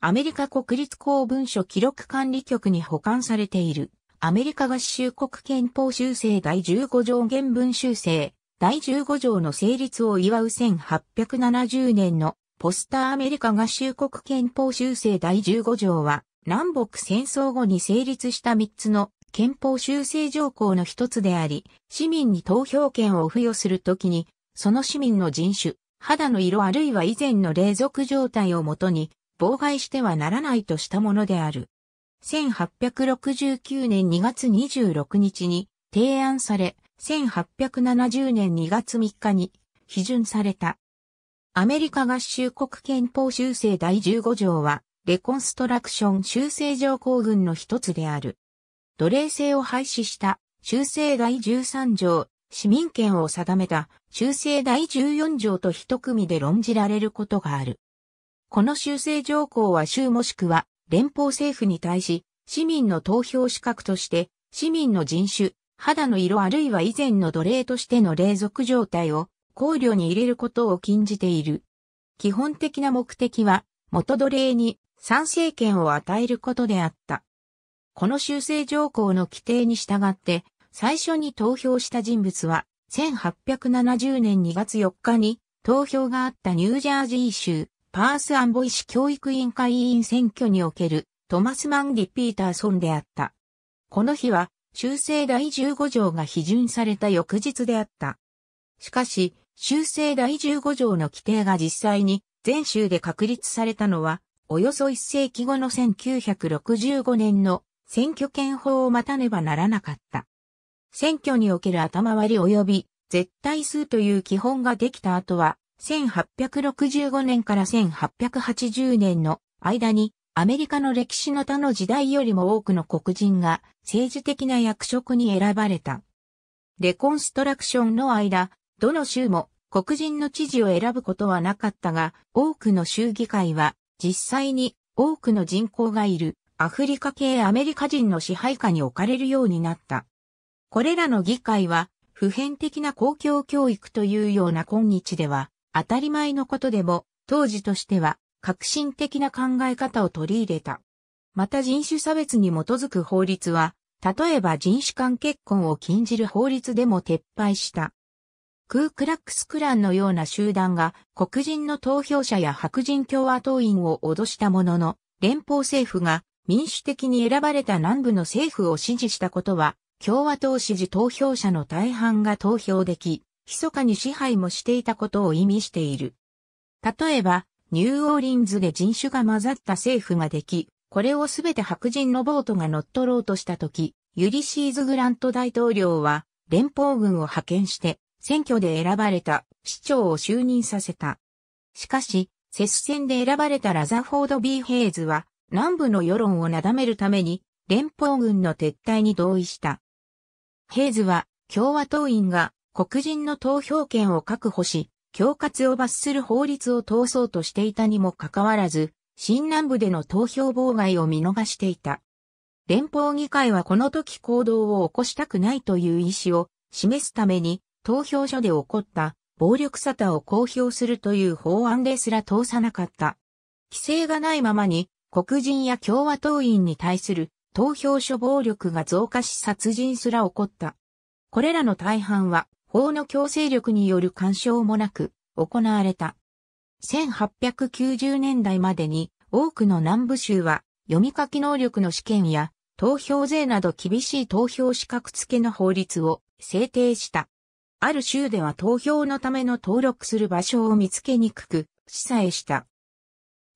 アメリカ国立公文書記録管理局に保管されている、アメリカ合衆国憲法修正第15条原文修正、第15条の成立を祝う1870年のポスターアメリカ合衆国憲法修正第15条は、南北戦争後に成立した3つの憲法修正条項の一つであり、市民に投票権を付与するときに、その市民の人種、肌の色あるいは以前の霊蔵状態をもとに、妨害してはならないとしたものである。1869年2月26日に提案され、1870年2月3日に批准された。アメリカ合衆国憲法修正第15条は、レコンストラクション修正条項群の一つである。奴隷制を廃止した修正第13条、市民権を定めた修正第14条と一組で論じられることがある。この修正条項は州もしくは連邦政府に対し、市民の投票資格として、市民の人種、肌の色あるいは以前の奴隷としての霊属状態を考慮に入れることを禁じている。基本的な目的は、元奴隷に賛成権を与えることであった。この修正条項の規定に従って、最初に投票した人物は、1870年2月4日に投票があったニュージャージー州パースアンボイ市教育委員会委員選挙におけるトマスマン・ディ・ピーターソンであった。この日は修正第15条が批准された翌日であった。しかし、修正第15条の規定が実際に全州で確立されたのは、およそ1世紀後の1965年の選挙権法を待たねばならなかった。選挙における頭割り及び絶対数という基本ができた後は、1865年から1880年の間にアメリカの歴史の他の時代よりも多くの黒人が政治的な役職に選ばれた。レコンストラクションの間、どの州も黒人の知事を選ぶことはなかったが、多くの州議会は実際に多くの人口がいるアフリカ系アメリカ人の支配下に置かれるようになった。これらの議会は普遍的な公共教育というような今日では当たり前のことでも、当時としては革新的な考え方を取り入れた。また人種差別に基づく法律は、例えば人種間結婚を禁じる法律でも撤廃した。クークラックスクランのような集団が黒人の投票者や白人共和党員を脅したものの、連邦政府が民主的に選ばれた南部の政府を支持したことは、共和党支持投票者の大半が投票でき、密かに支配もしていたことを意味している。例えば、ニューオーリンズで人種が混ざった政府ができ、これをすべて白人のボートが乗っ取ろうとしたとき、ユリシーズ・グラント大統領は連邦軍を派遣して選挙で選ばれた市長を就任させた。しかし、接戦で選ばれたラザフォード・ B・ ヘイズは南部の世論をなだめるために連邦軍の撤退に同意した。ヘイズは共和党員が黒人の投票権を確保し、恐喝を罰する法律を通そうとしていたにもかかわらず、新南部での投票妨害を見逃していた。連邦議会はこの時行動を起こしたくないという意思を示すために、投票所で起こった暴力沙汰を公表するという法案ですら通さなかった。規制がないままに黒人や共和党員に対する投票所暴力が増加し殺人すら起こった。これらの大半は法の強制力による干渉もなく行われた。1890年代までに多くの南部州は読み書き能力の試験や投票税など厳しい投票資格付けの法律を制定した。ある州では投票のための登録する場所を見つけにくく、示唆した。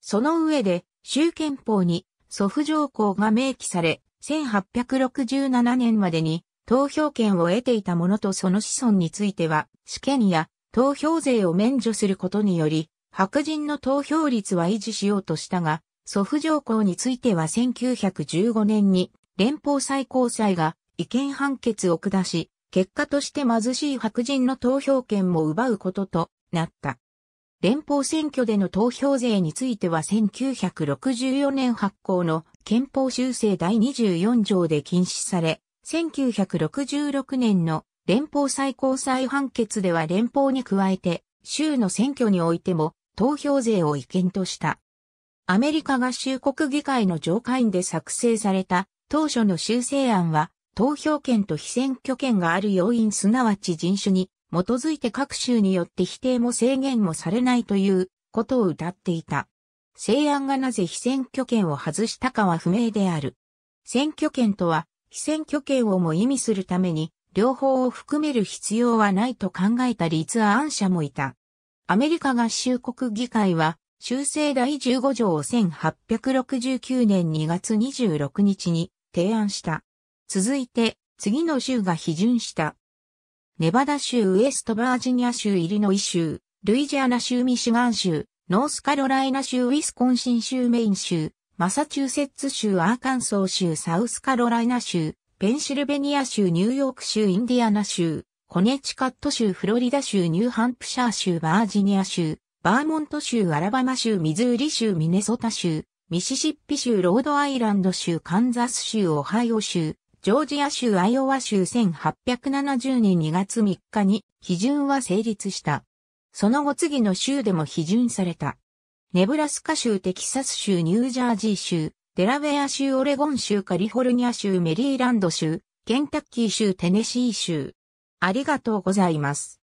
その上で、州憲法に祖父条項が明記され、1867年までに投票権を得ていた者とその子孫については、試験や投票税を免除することにより、白人の投票率は維持しようとしたが、祖父条項については1915年に連邦最高裁が違憲判決を下し、結果として貧しい白人の投票権も奪うこととなった。連邦選挙での投票税については1964年発行の憲法修正第24条で禁止され、1966年の連邦最高裁判決では連邦に加えて、州の選挙においても投票税を違憲とした。アメリカ合衆国議会の上下院で作成された当初の修正案は、投票権と非選挙権がある要因すなわち人種に基づいて各州によって否定も制限もされないということを謳っていた。制案がなぜ非選挙権を外したかは不明である。選挙権とは非選挙権をも意味するために、両方を含める必要はないと考えた立案者もいた。アメリカ合衆国議会は、修正第15条を1869年2月26日に提案した。続いて、次の州が批准した。ネバダ州、ウエストバージニア州、イリノイ州、ルイジアナ州、ミシガン州、ノースカロライナ州、ウィスコンシン州、メイン州、マサチューセッツ州、アーカンソー州、サウスカロライナ州、ペンシルベニア州、ニューヨーク州、インディアナ州、コネチカット州、フロリダ州、ニューハンプシャー州、バージニア州、バーモント州、アラバマ州、ミズーリ州、ミネソタ州、ミシシッピ州、ロードアイランド州、カンザス州、オハイオ州、ジョージア州、アイオワ州1870年2月3日に批准は成立した。その後次の州でも批准された。ネブラスカ州、テキサス州、ニュージャージー州、デラウェア州、オレゴン州、カリフォルニア州、メリーランド州、ケンタッキー州、テネシー州。ありがとうございます。